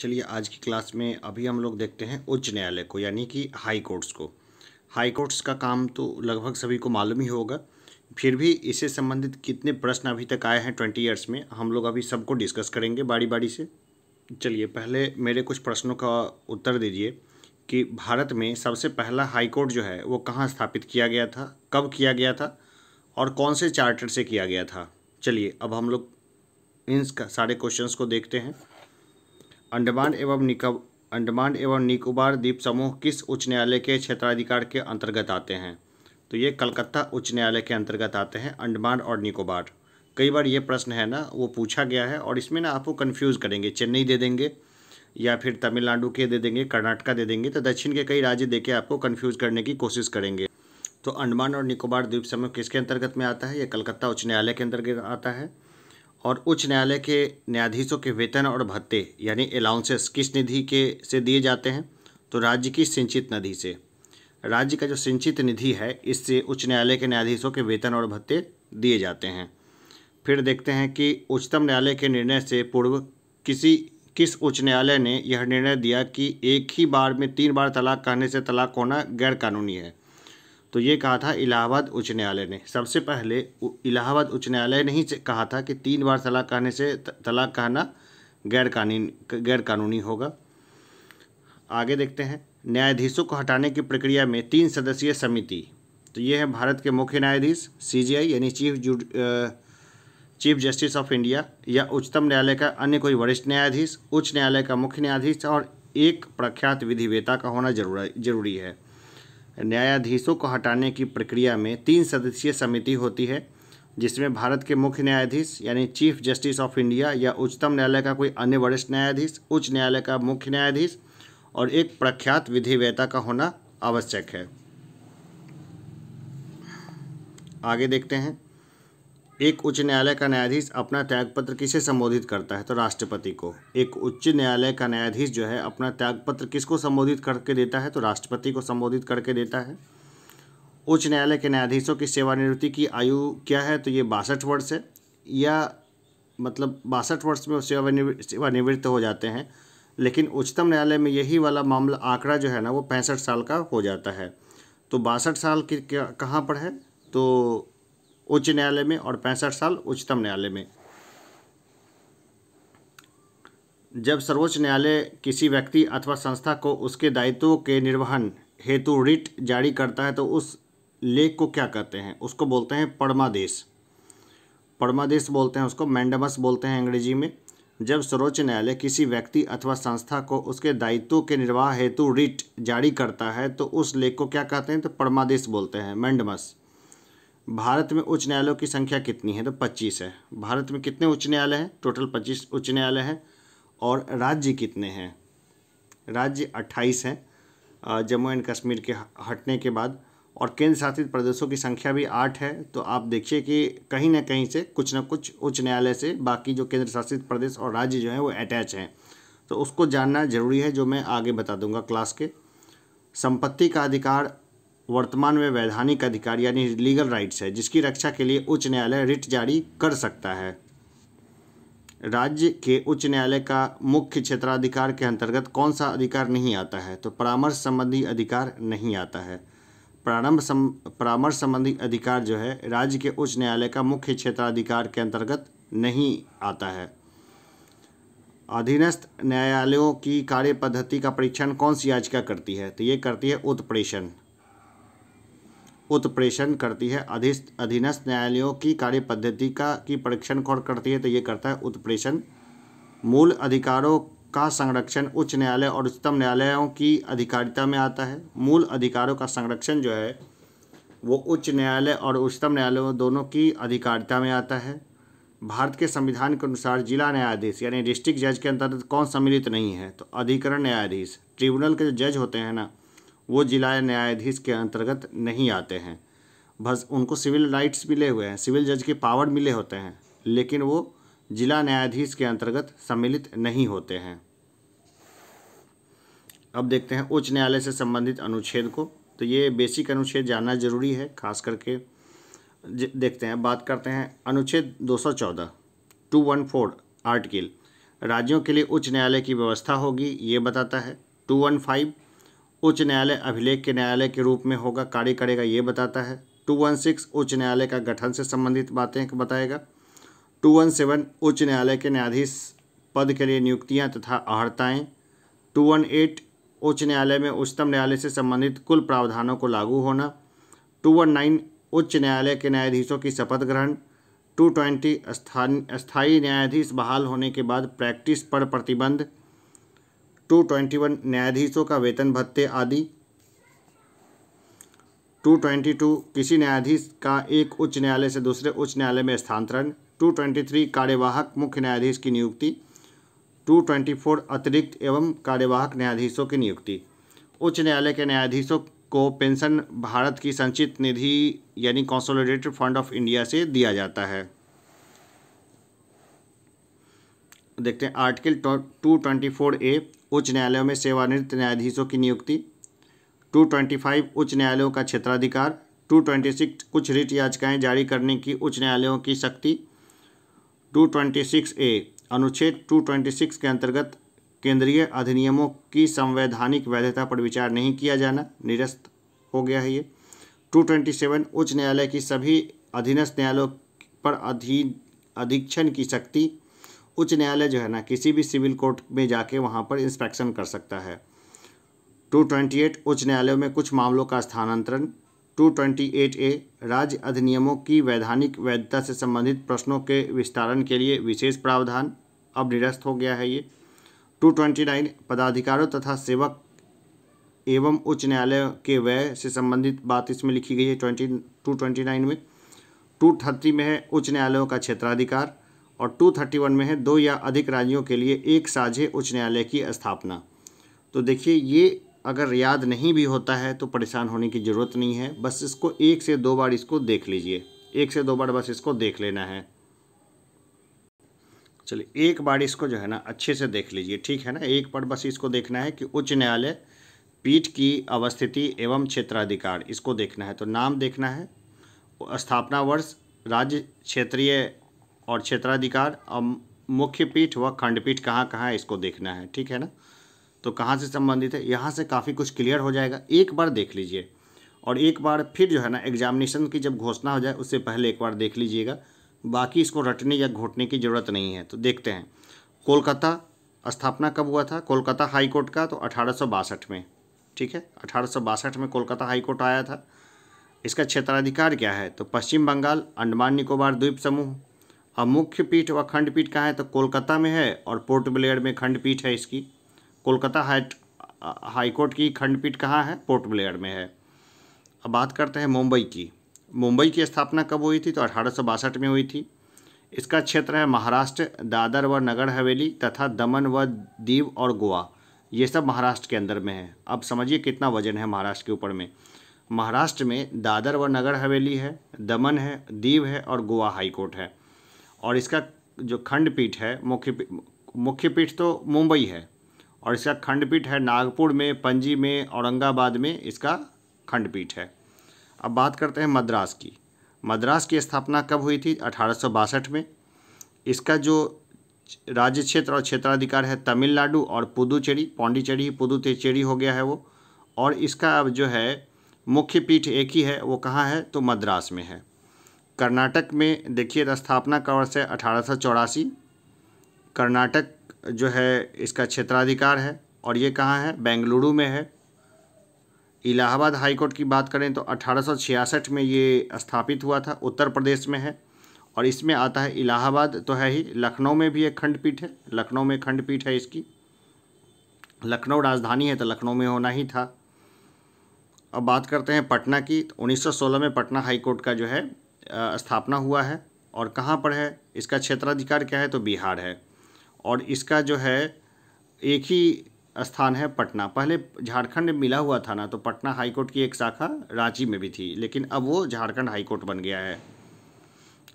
चलिए आज की क्लास में अभी हम लोग देखते हैं उच्च न्यायालय को यानी कि हाई कोर्ट्स को हाई कोर्ट्स का काम तो लगभग सभी को मालूम ही होगा फिर भी इससे संबंधित कितने प्रश्न अभी तक आए हैं ट्वेंटी ईयर्स में हम लोग अभी सबको डिस्कस करेंगे बारी बारी से चलिए पहले मेरे कुछ प्रश्नों का उत्तर दीजिए कि भारत में सबसे पहला हाई कोर्ट जो है वो कहाँ स्थापित किया गया था कब किया गया था और कौन से चार्टर से किया गया था चलिए अब हम लोग इन सारे क्वेश्चंस को देखते हैं अंडमान एवं निकोब अंडमान एवं निकोबार द्वीप समूह किस उच्च न्यायालय के क्षेत्राधिकार के अंतर्गत आते हैं तो ये कलकत्ता उच्च न्यायालय के अंतर्गत आते हैं अंडमान और निकोबार कई बार ये प्रश्न है ना वो पूछा गया है और इसमें ना आपको कन्फ्यूज़ करेंगे चेन्नई दे देंगे या फिर तमिलनाडु के दे देंगे कर्नाटका दे देंगे तो दक्षिण के कई राज्य देके आपको कन्फ्यूज़ करने की कोशिश करेंगे तो अंडमान और निकोबार द्वीप समूह किसके अंतर्गत में आता है ये कलकत्ता उच्च न्यायालय के अंतर्गत आता है और उच्च न्यायालय के न्यायाधीशों के वेतन और भत्ते यानी अलाउंसेस किस निधि के से दिए जाते हैं तो राज्य की सिंचित निधि से राज्य का जो सिंचित निधि है इससे उच्च न्यायालय के न्यायाधीशों के वेतन और भत्ते दिए जाते हैं फिर देखते हैं कि उच्चतम न्यायालय के निर्णय से पूर्व किसी किस उच्च न्यायालय ने यह निर्णय दिया कि एक ही बार में तीन बार तलाक कहने से तलाक होना गैरकानूनी है तो ये कहा था इलाहाबाद उच्च न्यायालय ने सबसे पहले इलाहाबाद उच्च न्यायालय ने ही कहा था कि तीन बार तलाक कहने से तलाक कहना गैर कानून गैर कानूनी होगा आगे देखते हैं न्यायाधीशों को हटाने की प्रक्रिया में तीन सदस्यीय समिति तो ये है भारत के मुख्य न्यायाधीश सीजीआई यानी चीफ जुड चीफ जस्टिस ऑफ इंडिया या उच्चतम न्यायालय का अन्य कोई वरिष्ठ न्यायाधीश उच्च न्यायालय का मुख्य न्यायाधीश और एक प्रख्यात विधिवेता का होना जरूर जरूरी है न्यायाधीशों को हटाने की प्रक्रिया में तीन सदस्यीय समिति होती है जिसमें भारत के मुख्य न्यायाधीश यानी चीफ जस्टिस ऑफ इंडिया या उच्चतम न्यायालय का कोई अन्य वरिष्ठ न्यायाधीश उच्च न्यायालय का मुख्य न्यायाधीश और एक प्रख्यात विधिवेता का होना आवश्यक है आगे देखते हैं एक उच्च न्यायालय का न्यायाधीश अपना त्यागपत्र किसे संबोधित करता है तो राष्ट्रपति को एक उच्च न्यायालय का न्यायाधीश जो है अपना त्यागपत्र किसको संबोधित करके देता है तो राष्ट्रपति को संबोधित करके देता है उच्च न्यायालय के न्यायाधीशों की सेवानिवृत्ति की आयु क्या है तो ये बासठ वर्ष है या मतलब बासठ वर्ष में सेवानिवृत्त हो जाते हैं लेकिन उच्चतम न्यायालय में यही वाला मामला आंकड़ा जो है ना वो पैंसठ साल का हो जाता है तो बासठ साल की कहाँ पर है तो उच्च न्यायालय में और पैंसठ साल उच्चतम न्यायालय में जब सर्वोच्च न्यायालय किसी व्यक्ति अथवा संस्था को उसके दायित्वों के निर्वहन हेतु रिट जारी करता है तो उस लेख को क्या कहते हैं उसको बोलते हैं परमादेश परमादेश बोलते हैं उसको मैंडमस बोलते हैं अंग्रेजी में जब सर्वोच्च न्यायालय किसी व्यक्ति अथवा संस्था को उसके दायित्वों के निर्वाह हेतु रिट जारी करता है तो उस लेख को क्या कहते हैं तो परमादेश बोलते हैं मैंडमस भारत में उच्च न्यायालयों की संख्या कितनी है तो 25 है भारत में कितने उच्च न्यायालय हैं टोटल 25 उच्च न्यायालय हैं और राज्य कितने हैं राज्य 28 हैं जम्मू एंड कश्मीर के हटने के बाद और केंद्र शासित प्रदेशों की संख्या भी आठ है तो आप देखिए कि कहीं ना कहीं से कुछ ना कुछ उच्च न्यायालय से बाकी जो केंद्र शासित प्रदेश और राज्य जो हैं वो अटैच हैं तो उसको जानना जरूरी है जो मैं आगे बता दूंगा क्लास के संपत्ति का अधिकार वर्तमान में वैधानिक अधिकार यानी लीगल राइट्स है जिसकी रक्षा के लिए उच्च न्यायालय रिट जारी कर सकता है राज्य के उच्च न्यायालय का मुख्य क्षेत्राधिकार के अंतर्गत कौन सा अधिकार नहीं आता है तो परामर्श संबंधी अधिकार नहीं आता है प्रारंभ सम परामर्श संबंधी अधिकार जो है राज्य के उच्च न्यायालय का मुख्य क्षेत्राधिकार के अंतर्गत नहीं आता है अधीनस्थ न्यायालयों की कार्य पद्धति का परीक्षण कौन सी याचिका करती है तो ये करती है उत्प्रेषण उत्प्रेषण करती है अधिस्थ अधीनस्थ न्यायालयों की कार्य पद्धति का की परीक्षण कौन करती है तो ये करता है उत्प्रेषण मूल अधिकारों का संरक्षण उच्च न्यायालय और उच्चतम न्यायालयों की अधिकारिता में आता है मूल अधिकारों का संरक्षण जो है वो उच्च न्यायालय और उच्चतम न्यायालयों दोनों की अधिकारिता में आता है भारत के संविधान के अनुसार जिला न्यायाधीश यानी डिस्ट्रिक्ट जज के अंतर्गत कौन सम्मिलित नहीं है तो अधिकरण न्यायाधीश ट्रिब्यूनल के जो जज होते हैं ना वो जिला न्यायाधीश के अंतर्गत नहीं आते हैं बस उनको सिविल राइट्स मिले हुए हैं सिविल जज के पावर मिले होते हैं लेकिन वो जिला न्यायाधीश के अंतर्गत सम्मिलित नहीं होते हैं अब देखते हैं उच्च न्यायालय से संबंधित अनुच्छेद को तो ये बेसिक अनुच्छेद जानना जरूरी है खास करके देखते हैं बात करते हैं अनुच्छेद 214 फोर आर्टिकल राज्यों के लिए उच्च न्यायालय की व्यवस्था होगी ये बताता है टू वन फाइव उच्च न्यायालय अभिलेख के न्यायालय के रूप में होगा कार्य करेगा ये बताता है टू वन सिक्स उच्च न्यायालय का गठन से संबंधित बातें बताएगा टू वन सेवन उच्च न्यायालय के न्यायाधीश पद के लिए नियुक्तियां तथा अहर्ताएँ टू वन एट उच्च न्यायालय में उच्चतम न्यायालय से संबंधित कुल प्रावधानों को लागू होना टू वन नाइन उच्च न्यायालय के न्यायाधीशों की शपथ ग्रहण टू ट्वेंटी स्थान स्थायी न्यायाधीश बहाल होने के बाद प्रैक्टिस पर प्रतिबंध टू ट्वेंटी वन न्यायाधीशों का वेतन भत्ते आदि टू ट्वेंटी टू किसी न्यायाधीश का एक उच्च न्यायालय से दूसरे उच्च न्यायालय में स्थानांतरण टू ट्वेंटी थ्री कार्यवाहक मुख्य न्यायाधीश की नियुक्ति टू ट्वेंटी फोर अतिरिक्त एवं कार्यवाहक न्यायाधीशों की नियुक्ति उच्च न्यायालय के न्यायाधीशों को पेंशन भारत की संचित निधि यानी कंसोलिडेटेड फंड ऑफ इंडिया से दिया जाता है देखते हैं article two twenty four A उच्च न्यायालयों में सेवानिवृत्त न्यायाधीशों की नियुक्ति टू ट्वेंटी फाइव उच्च न्यायालयों का क्षेत्राधिकार टू ट्वेंटी सिक्स कुछ रिट याचिकाएँ जारी करने की उच्च न्यायालयों की शक्ति टू ट्वेंटी सिक्स ए अनुच्छेद टू ट्वेंटी सिक्स के अंतर्गत केंद्रीय अधिनियमों की संवैधानिक वैधता पर विचार नहीं किया जाना निरस्त हो गया है ये टू ट्वेंटी सेवन उच्च न्यायालय की सभी अधीनस्थ न्यायालयों पर अधीन अधीक्षण की शक्ति उच्च न्यायालय जो है ना किसी भी सिविल कोर्ट में जाके वहाँ पर इंस्पेक्शन कर सकता है 228 उच्च न्यायालयों में कुछ मामलों का स्थानांतरण 228 ए राज्य अधिनियमों की वैधानिक वैधता से संबंधित प्रश्नों के विस्तारण के लिए विशेष प्रावधान अब निरस्त हो गया है ये 229 पदाधिकारों तथा सेवक एवं उच्च न्यायालय के व्यय से संबंधित बात इसमें लिखी गई है ट्वेंटी टू ट्वेंटी नाइन में टू थर्टी में है उच्च न्यायालयों का क्षेत्राधिकार और 231 में है दो या अधिक राज्यों के लिए एक साझे उच्च न्यायालय की स्थापना तो देखिए ये अगर याद नहीं भी होता है तो परेशान होने की ज़रूरत नहीं है बस इसको एक से दो बार इसको देख लीजिए एक से दो बार बस इसको देख लेना है चलिए एक बार इसको जो है ना अच्छे से देख लीजिए ठीक है ना एक बार बस इसको देखना है कि उच्च न्यायालय पीठ की अवस्थिति एवं क्षेत्राधिकार इसको देखना है तो नाम देखना है स्थापना वर्ष राज्य क्षेत्रीय और क्षेत्राधिकार और मुख्य पीठ व खंडपीठ कहाँ कहाँ है इसको देखना है ठीक है ना तो कहाँ से संबंधित है यहाँ से काफ़ी कुछ क्लियर हो जाएगा एक बार देख लीजिए और एक बार फिर जो है ना एग्जामिनेशन की जब घोषणा हो जाए उससे पहले एक बार देख लीजिएगा बाकी इसको रटने या घोटने की ज़रूरत नहीं है तो देखते हैं कोलकाता स्थापना कब हुआ था कोलकाता हाईकोर्ट का तो अठारह में ठीक है अठारह में कोलकाता हाईकोर्ट आया था इसका क्षेत्राधिकार क्या है तो पश्चिम बंगाल अंडमान निकोबार द्वीप समूह अब मुख्य पीठ व खंडपीठ कहाँ है तो कोलकाता में है और पोर्ट ब्लेयर में खंडपीठ है इसकी कोलकाता हाइट हाईकोर्ट की खंडपीठ कहाँ है पोर्ट ब्लेयर में है अब बात करते हैं मुंबई की मुंबई की स्थापना कब हुई थी तो अठारह में हुई थी इसका क्षेत्र है महाराष्ट्र दादर व नगर हवेली तथा दमन व दीव और गोवा ये सब महाराष्ट्र के अंदर में है अब समझिए कितना वजन है महाराष्ट्र के ऊपर में महाराष्ट्र में दादर व नगर हवेली है दमन है दीव है और गोवा हाईकोर्ट है और इसका जो खंडपीठ है मुख्य मुख्य पीठ तो मुंबई है और इसका खंडपीठ है नागपुर में पणजी में औरंगाबाद में इसका खंडपीठ है अब बात करते हैं मद्रास की मद्रास की स्थापना कब हुई थी अठारह में इसका जो राज्य क्षेत्र और क्षेत्राधिकार है तमिलनाडु और पुदुचेरी पौंडीचेरी पुदुचेरी हो गया है वो और इसका अब जो है मुख्य पीठ एक ही है वो कहाँ है तो मद्रास में है कर्नाटक में देखिए स्थापना का वर्ष है अठारह कर्नाटक जो है इसका क्षेत्राधिकार है और ये कहाँ है बेंगलुरु में है इलाहाबाद हाईकोर्ट की बात करें तो 1866 में ये स्थापित हुआ था उत्तर प्रदेश में है और इसमें आता है इलाहाबाद तो है ही लखनऊ में भी एक खंडपीठ है लखनऊ में खंडपीठ है इसकी लखनऊ राजधानी है तो लखनऊ में होना ही था अब बात करते हैं पटना की तो 1916 में पटना हाईकोर्ट का जो है स्थापना हुआ है और कहाँ पर है इसका क्षेत्राधिकार क्या है तो बिहार है और इसका जो है एक ही स्थान है पटना पहले झारखंड में मिला हुआ था ना तो पटना हाईकोर्ट की एक शाखा रांची में भी थी लेकिन अब वो झारखंड हाईकोर्ट बन गया है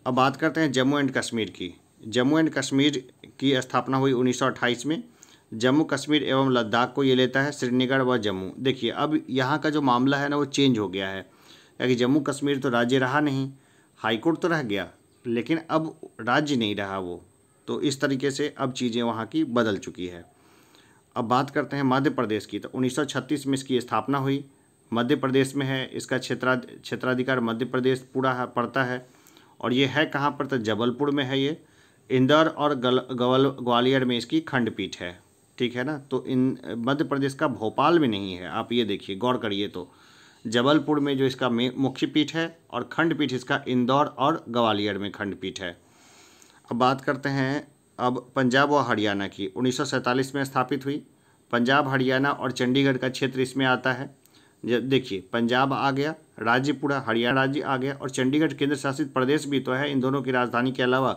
अब बात करते हैं जम्मू एंड कश्मीर की जम्मू एंड कश्मीर की स्थापना हुई उन्नीस में जम्मू कश्मीर एवं लद्दाख को ये लेता है श्रीनगर व जम्मू देखिए अब यहाँ का जो मामला है ना वो चेंज हो गया है यानी जम्मू कश्मीर तो राज्य रहा नहीं हाईकोर्ट तो रह गया लेकिन अब राज्य नहीं रहा वो तो इस तरीके से अब चीज़ें वहाँ की बदल चुकी है अब बात करते हैं मध्य प्रदेश की तो 1936 में इसकी स्थापना हुई मध्य प्रदेश में है इसका क्षेत्रा क्षेत्राधिकार मध्य प्रदेश पूरा है, पड़ता है और ये है कहाँ पर तो जबलपुर में है ये इंदौर और गवल ग्वालियर में इसकी खंडपीठ है ठीक है ना तो इन मध्य प्रदेश का भोपाल में नहीं है आप ये देखिए गौर करिए तो जबलपुर में जो इसका मुख्य पीठ है और खंडपीठ इसका इंदौर और ग्वालियर में खंडपीठ है अब बात करते हैं अब पंजाब व हरियाणा की 1947 में स्थापित हुई पंजाब हरियाणा और चंडीगढ़ का क्षेत्र इसमें आता है जब देखिए पंजाब आ गया राज्य पूरा हरियाणा राज्य आ गया और चंडीगढ़ केंद्र शासित प्रदेश भी तो है इन दोनों की राजधानी के अलावा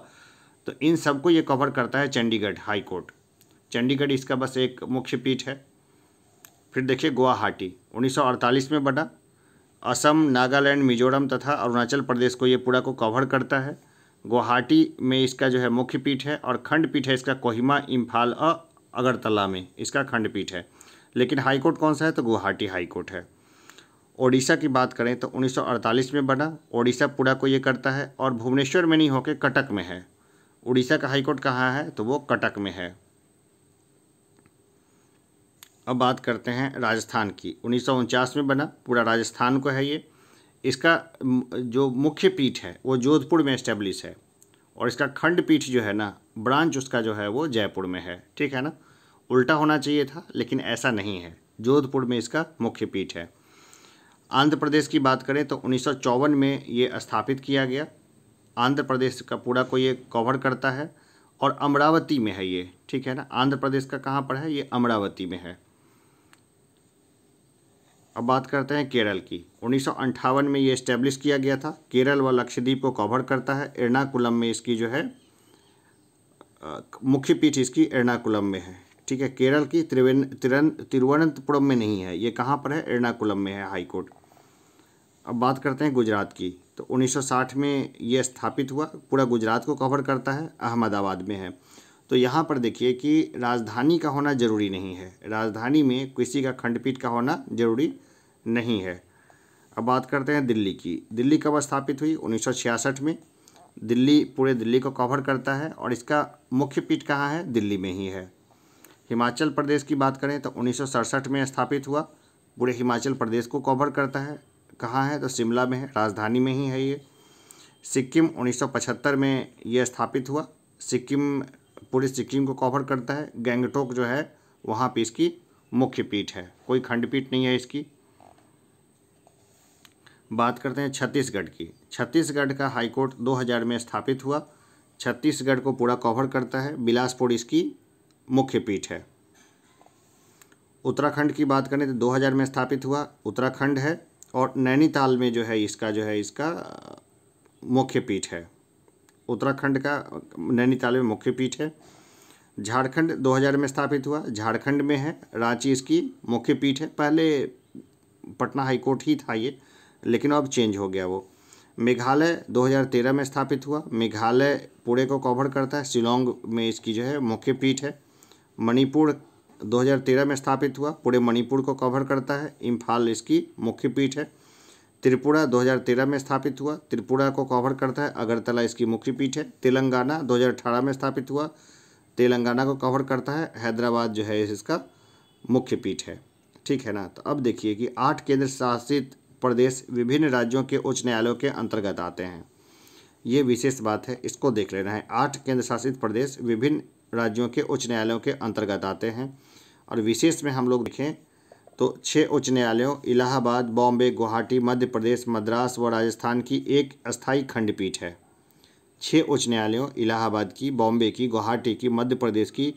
तो इन सबको ये कवर करता है चंडीगढ़ हाई कोर्ट चंडीगढ़ इसका बस एक मुख्य पीठ है फिर देखिए गुवाहाटी 1948 में बना असम नागालैंड मिजोरम तथा अरुणाचल प्रदेश को ये पूरा को कवर करता है गुवाहाटी में इसका जो है मुख्य पीठ है और खंडपीठ है इसका कोहिमा इम्फाल अ अगरतला में इसका खंडपीठ है लेकिन हाईकोर्ट कौन सा है तो गुवाहाटी हाईकोर्ट है ओडिशा की बात करें तो 1948 में बना ओडिशा पूरा को ये करता है और भुवनेश्वर में नहीं होकर कटक में है उड़ीसा का हाईकोर्ट कहाँ है तो वो कटक में है अब बात करते हैं राजस्थान की उन्नीस में बना पूरा राजस्थान को है ये इसका जो मुख्य पीठ है वो जोधपुर में इस्टेब्लिश है और इसका खंड पीठ जो है ना ब्रांच उसका जो है वो जयपुर में है ठीक है ना उल्टा होना चाहिए था लेकिन ऐसा नहीं है जोधपुर में इसका मुख्य पीठ है आंध्र प्रदेश की बात करें तो उन्नीस में ये स्थापित किया गया आंध्र प्रदेश का पूरा को ये कवर करता है और अमरावती में है ये ठीक है ना आंध्र प्रदेश का कहाँ पर है ये अमरावती में है अब बात करते हैं केरल की उन्नीस में ये इस्टेब्लिश किया गया था केरल व लक्षद्वीप को कवर करता है एर्नाकुलम में इसकी जो है मुख्य पीठ इसकी एर्नाकुलम में है ठीक है केरल की त्रिवेन तिरन तिरुवनंतपुरम में नहीं है ये कहाँ पर है एर्नाकुलम में है हाई कोर्ट अब बात करते हैं गुजरात की तो 1960 में ये स्थापित हुआ पूरा गुजरात को कवर करता है अहमदाबाद में है तो यहाँ पर देखिए कि राजधानी का होना जरूरी नहीं है राजधानी में किसी का खंडपीठ का होना जरूरी नहीं है अब बात करते हैं दिल्ली की दिल्ली कब स्थापित हुई 1966 में दिल्ली पूरे दिल्ली को कवर करता है और इसका मुख्य पीठ कहाँ है दिल्ली में ही है हिमाचल प्रदेश की बात करें तो उन्नीस में स्थापित हुआ पूरे हिमाचल प्रदेश को कवर करता है कहाँ है तो शिमला में है राजधानी में ही है ये सिक्किम 1975 में ये स्थापित हुआ सिक्किम पूरे सिक्किम को कवर करता है गैंगटोक जो है वहाँ पे इसकी मुख्य पीठ है कोई खंडपीठ नहीं है इसकी बात करते हैं छत्तीसगढ़ की छत्तीसगढ़ का हाईकोर्ट 2000 में स्थापित हुआ छत्तीसगढ़ को पूरा कवर करता है बिलासपुर इसकी मुख्य पीठ है उत्तराखंड की बात करें तो 2000 में स्थापित हुआ उत्तराखंड है और नैनीताल में जो है इसका जो है इसका मुख्य पीठ है उत्तराखंड का नैनीताल में मुख्य पीठ है झारखंड 2000 में स्थापित हुआ झारखंड में है रांची इसकी मुख्य पीठ है पहले पटना हाईकोर्ट ही था ये लेकिन अब चेंज हो गया वो मेघालय 2013 में स्थापित हुआ मेघालय पूरे को कवर करता है शिलोंग में इसकी जो है मुख्य पीठ है मणिपुर 2013 में स्थापित हुआ पूरे मणिपुर को कवर करता है इम्फाल इसकी मुख्य पीठ है त्रिपुरा 2013 में स्थापित हुआ त्रिपुरा को कवर करता है अगरतला इसकी मुख्य पीठ है तेलंगाना 2018 में स्थापित हुआ तेलंगाना को कवर करता है हैदराबाद जो है इसका मुख्य पीठ है ठीक है ना तो अब देखिए कि आठ केंद्र शासित प्रदेश विभिन्न राज्यों के उच्च न्यायालयों के अंतर्गत आते हैं ये विशेष बात है इसको देख लेना है आठ केंद्र शासित प्रदेश विभिन्न राज्यों के उच्च न्यायालयों के अंतर्गत आते हैं और विशेष में हम लोग देखें तो छः उच्च न्यायालयों इलाहाबाद बॉम्बे गुवाहाटी मध्य प्रदेश मद्रास व राजस्थान की एक अस्थायी खंडपीठ है छः उच्च न्यायालयों इलाहाबाद की बॉम्बे की गुवाहाटी की मध्य प्रदेश की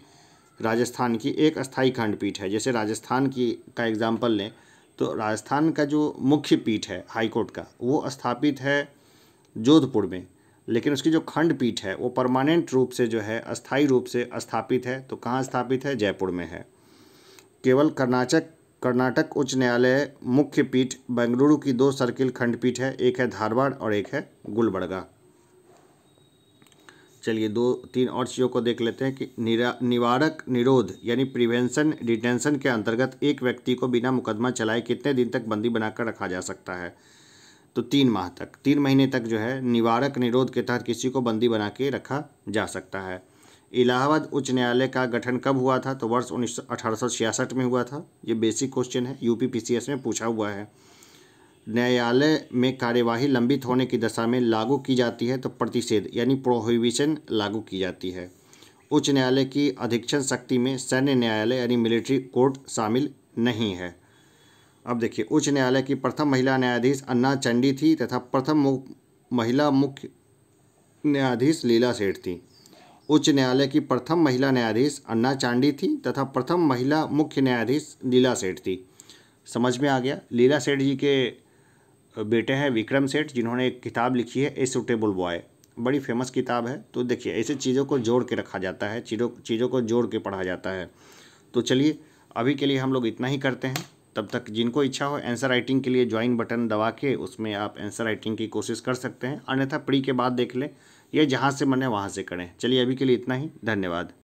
राजस्थान की एक अस्थायी खंडपीठ है जैसे राजस्थान की का एग्जाम्पल लें तो राजस्थान का जो मुख्य पीठ है हाईकोर्ट का वो स्थापित है जोधपुर में लेकिन उसकी जो खंड पीठ है वो परमानेंट रूप से जो है अस्थाई रूप से स्थापित है तो कहाँ स्थापित है जयपुर में है केवल कर्नाटक कर्नाटक उच्च न्यायालय मुख्य पीठ बेंगलुरु की दो सर्किल खंडपीठ है एक है धारवाड़ और एक है गुलबर्गा चलिए दो तीन और चीज़ों को देख लेते हैं कि निरा निवारक निरोध यानी प्रिवेंशन डिटेंशन के अंतर्गत एक व्यक्ति को बिना मुकदमा चलाए कितने दिन तक बंदी बनाकर रखा जा सकता है तो तीन माह तक तीन महीने तक जो है निवारक निरोध के तहत किसी को बंदी बना के रखा जा सकता है इलाहाबाद उच्च न्यायालय का गठन कब हुआ था तो वर्ष उन्नीस में हुआ था ये बेसिक क्वेश्चन है यू में पूछा हुआ है न्यायालय में कार्यवाही लंबित होने की दशा में लागू की जाती है तो प्रतिषेध यानी प्रोहिबिशन लागू की जाती है उच्च न्यायालय की अधीक्षण शक्ति में सैन्य न्यायालय यानी मिलिट्री कोर्ट शामिल नहीं है अब देखिए उच्च न्यायालय की प्रथम महिला न्यायाधीश अन्ना चंडी थी तथा प्रथम मुख, महिला मुख्य न्यायाधीश लीला सेठ थी उच्च न्यायालय की प्रथम महिला न्यायाधीश अन्ना चांडी थी तथा प्रथम महिला मुख्य न्यायाधीश लीला सेठ थी समझ में आ गया लीला सेठ जी के बेटे हैं विक्रम सेठ जिन्होंने एक किताब लिखी है ए सुटेबल बॉय बड़ी फेमस किताब है तो देखिए ऐसे चीज़ों को जोड़ के रखा जाता है चीज़ों चीज़ों को जोड़ के पढ़ा जाता है तो चलिए अभी के लिए हम लोग इतना ही करते हैं तब तक जिनको इच्छा हो आंसर राइटिंग के लिए ज्वाइन बटन दबा के उसमें आप आंसर राइटिंग की कोशिश कर सकते हैं अन्यथा प्री के बाद देख लें या जहाँ से मन है वहाँ से करें चलिए अभी के लिए इतना ही धन्यवाद